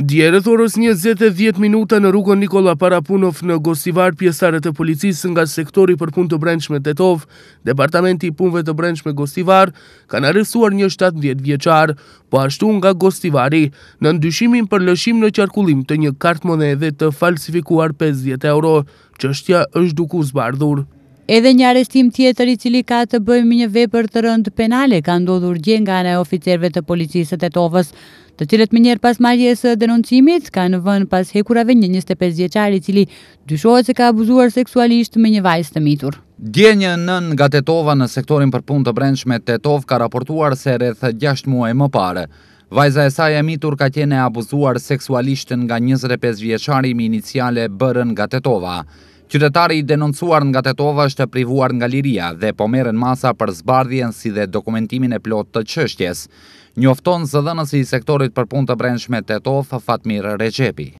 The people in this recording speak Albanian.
Djerët orës një zete minuta në rrugën Nikola Parapunov në Gosivar pjesarët të policisë nga sektori për punë të brendshme të Departamenti i punëve të brendshme Gosivar kanë arrestuar një 17 vjeqar, po ashtu nga Gosivari në ndyshimin për lëshim në qarkullim të një kartë monedhe të falsifikuar 50 euro, që ështëja është duku zbardhur. Edhe një arestim tjetër i cili ka të bëjmë një vepër të rëndë penale ka ndodhur gjenga në oficerve të policisët e tovës të cilët më njerë pas marjes së denoncimit kanë vënë pas hekurave një 25 vjeqari cili dyshohet se ka abuzuar seksualisht me një vajzë të mitur. Djenjë nën nga Tetova në sektorin për pun të brendshme Tetov ka raportuar se rreth 6 muaj më pare. Vajza e saj e mitur ka tjene abuzuar seksualisht nga 25 vjeqari me iniciale bërën nga Tetova. Qytetari i denoncuar nga Tetova është privuar nga Liria dhe po meren masa për zbardhjen si dhe dokumentimin e plot të qështjes. Njofton zëdhënës i sektorit për punë të brendshme Tetovë, Fatmir Recepi.